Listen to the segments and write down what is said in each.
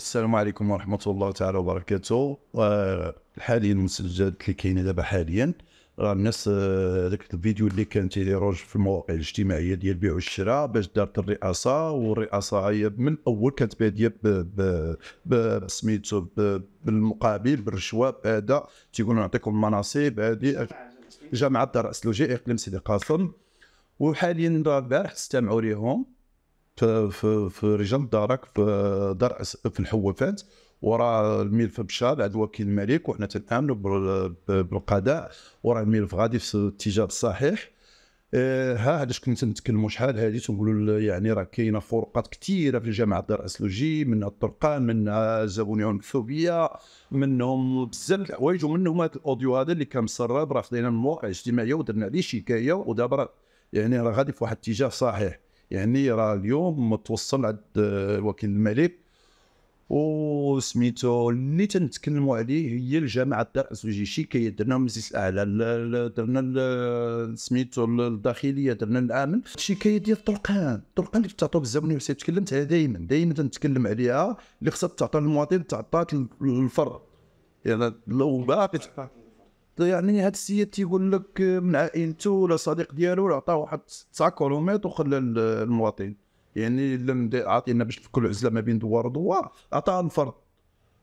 السلام عليكم ورحمة الله تعالى وبركاته آه، حاليا المسجلات اللي كاينة دابا حاليا راه الناس آه، ذاك الفيديو اللي كان تيديروه في المواقع الاجتماعية ديال البيع والشراء باش دارت الرئاسة والرئاسة هي من الأول كانت بادية بسميتو بالمقابل بالرشوة بهذا تيقولوا نعطيكم المناصب هذه جامعة دار الأسلوجي إقليم سيدي قاسم وحاليا راه البارح استمعوا ليهم في في رجال دارك في دار في الحوافات وراه الملف بشار عند وكيل الملك وحنا تنامنوا بالقضاء وراه الملف غادي في الاتجاه الصحيح آه، ها علاش كنت نتكلموا شحال هذه تنقولوا يعني راه كاينه فروقات كثيره في جامعه دار اسلوجي من الطرقان من الزبونيون الثوبيه منهم بزاف الحوايج ومنهم هذا الاوديو هذا اللي كان مسرب راه خدينا من المواقع الاجتماعيه ودرنا عليه شكايه ودابا يعني راه غادي في واحد الاتجاه صحيح يعني راه اليوم متوصل عند آه، وكيل الملك وسميتو اللي تنتكلموا عليه هي الجامعه الدار الزوجيشي كي درنا المجلس الاعلى درنا سميتو الداخليه درنا الامن هادشي ديال الطرقان الطرقان اللي تعطوا بزاف اليونيفرسيتي تكلمت عليها دائما دائما تنتكلم عليها اللي خصها تعطى للمواطن تعطات للفرد يعني لو باقي يعني هاد السيد تيقول لك آه، من عائلته يعني ولا صديق ديالو ولا عطاه واحد 9 كيلومتر وخلى المواطن يعني لم عاطينا باش كل عزله ما بين دوار ودوار عطاه الفرد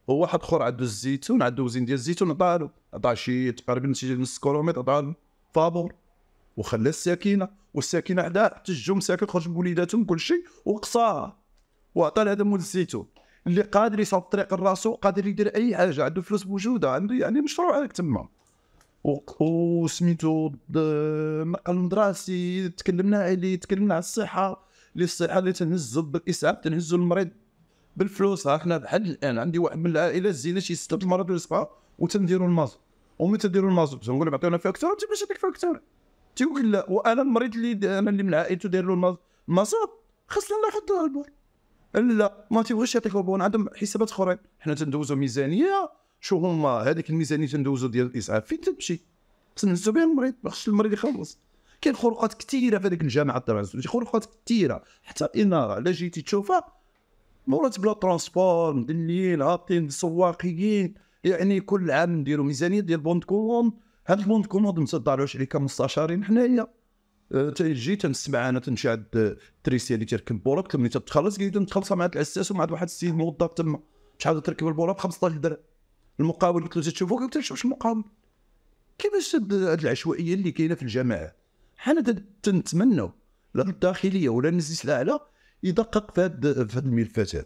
هو واحد اخر عنده الزيتون عنده وزين ديال الزيتون عطاه له عطاه شي تقريبا شي نص كيلومتر عطاه فابور وخلى الساكنه والساكنه حدا حتى الجو ساكن خرج بوليداتهم كلشي وقصاها وعطى لهذا مول الزيتون اللي قادر يصعد طريق لراسو قادر يدير اي حاجه عنده فلوس موجوده عنده يعني مشروع هذاك تما وسميتو آه، المدرسي تكلمنا عليه تكلمنا على الصحه اللي الصحه اللي تنهزو بالاسعاف تنهزو المريض بالفلوس ها حنا بحال الان عندي واحد من العائله الزينه شي سته مرات ولا سبعه وتنديروا المازوت ومن تنديروا المازوت تنقول لهم عطيونا فيها اكثر تيقول لك يعطيك فيها اكثر تيقول لا وانا المريض اللي انا اللي من عائلته داير له المازوت خاصنا ناخذ البون لا ما تيبغيش يعطيك عندهم حسابات اخرين حنا تندوزو ميزانيه شو هما هذيك الميزانيه تندوزو ديال الاسعاف فين تمشي خصنا نهزو بها المريض ما خصش المريض يخلص كاين خروقات كثيره في هذيك الجامعه الطبيعه خروقات كثيره حتى الاناره لا جيتي تشوفها مرات بلا ترونسبور مدلين هابطين سواقيين يعني كل عام نديرو ميزانيه ديال بوند كوموند هاد البوند كوموند متدارواش عليه كمستشارين حنايا أه، تجي تنسمع انا تمشي عند التريسيه اللي تركب بوراك ملي تتخلص كي تتخلصها مع العساس ومع واحد السيد موظف تما شحال تركب البوراك 15 درهم المقاول قلت له تشوفوا قلت له واش المقاول كيفاش هذه العشوائيه اللي كاينه في الجماعه حنا تنتمنوا لا الداخليه ولا المجلس الاعلى يدقق في هذه في الملفات هذا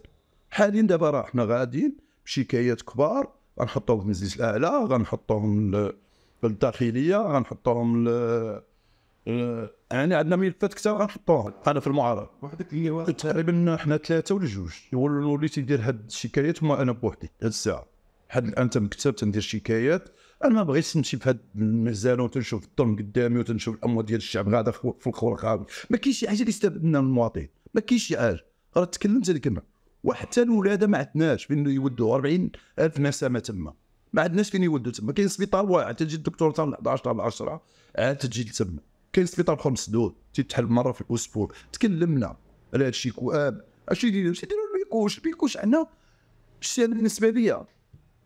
حاليا دابا راه حنا غاديين بشكايات كبار غنحطوهم في المجلس الاعلى غنحطوهم في الداخليه غنحطوهم ل... آه، يعني عندنا ملفات كثار غنحطوها انا في المعارضه وحدك اللي تقريبا حنا ثلاثه ولا جوج وليت ندير هاد الشكايات وما انا بوحدي هاد الساعه حد الان تنكتب تندير شكايات انا ما بغيتش نمشي في هذا المهزله وتنشوف الظلم قدامي وتنشوف الاموال ديال الشعب قاعده في الخور الخرقه ما كاينش شي حاجه اللي يستافد منها المواطن ما كاينش شي حاجه راه تكلمت هذه الكلمه وحتى الولاده ما عندناش فين يودوا 40 الف نسمه تما ما عندناش فين يودوا تما كاين سبيطار واحد تجي الدكتور تاع 11 تاع 10 عاد تجي تما كاين سبيطار خمس سدود تيتحل مره في الاسبوع تكلمنا على هذا الشيء كؤاب آه، اش يديروا البيكوش البيكوش عندنا بالنسبه ليا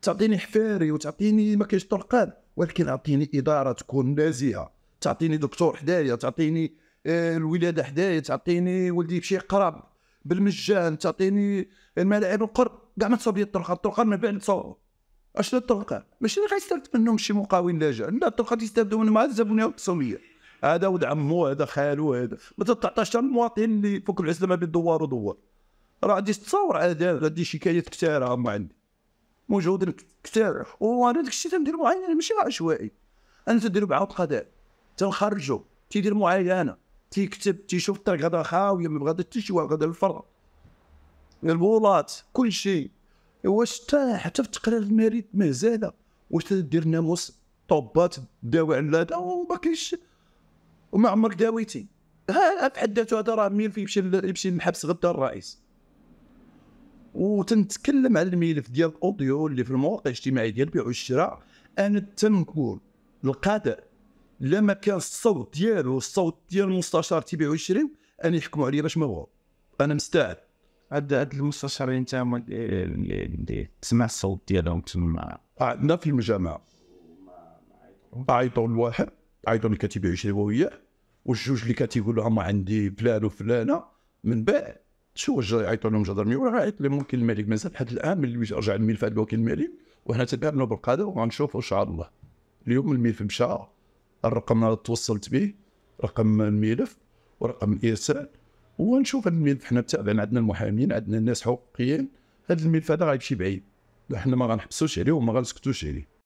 تعطيني حفاري وتعطيني ما كاينش طرقان ولكن اعطيني اداره تكون نازيه تعطيني دكتور حدايا تعطيني آه، الولاده حدايا تعطيني ولدي بشي قراب بالمجان تعطيني الملاعب القرب كاع ما تصاوب لي الطرقه الطرقه من بعد تصاوب اشنو الطرقه ماشي اللي غيستافد منهم شي مقاول لاجئ لا الطرقه تيستافدوا منهم هذا زابوني التقسيميه هذا ولد عمو هذا خالو هذا ما حتى المواطن اللي فوق العزله ما بين دوار ودوار راه غادي تصور عاد غادي شكايات كثيره ما عندي موجود كثير وانا داك الشيء تندير معاينه ماشي عشوائي انا تندير معاه القضاء تنخرجو تيدير معاينه تيكتب تيشوف الطريق هذا خاويه ما بغا تشي واحد غدا الفرق البولات كل شيء واش حتى في تقرير المريض مهزاله واش تدير ناموس طوبات داوي على هذا وما كاينش وما عمرك داويتي ها في حد ذاته هذا راه مين يمشي يمشي للحبس غدا الرئيس وتنتكلم على الملف ديال الاوديو اللي في المواقع الاجتماعيه ديال البيع والشراء انا تنقول القادة لما كان الصوت ديالو الصوت ديال المستشار تيبيع ويشري انا يحكموا عليا باش ما بغاو انا مستعد هاد هاد المستشارين تاع اللي تسمع الصوت ديالهم تما عندنا آه، في المجامع عيطوا لواحد عيطوا اللي كتبيع يشري هو وياه والجوج اللي كتيقول لهم عندي فلان وفلانه من بعد شو وجه يعيطوا لهم جدرمي ولا عيط لهم وكيل الملك مازال حتى الان ملي رجع الملف هذا وكيل الملك وحنا تبعنا بالقاده وغنشوفوا ان شاء الله اليوم الملف مشى الرقم اللي توصلت به رقم الملف ورقم الارسال ونشوف الملف حنا تابعين عندنا المحامين عندنا الناس حقوقيين هذا الملف هذا غيمشي بعيد حنا ما غنحبسوش عليه وما غنسكتوش عليه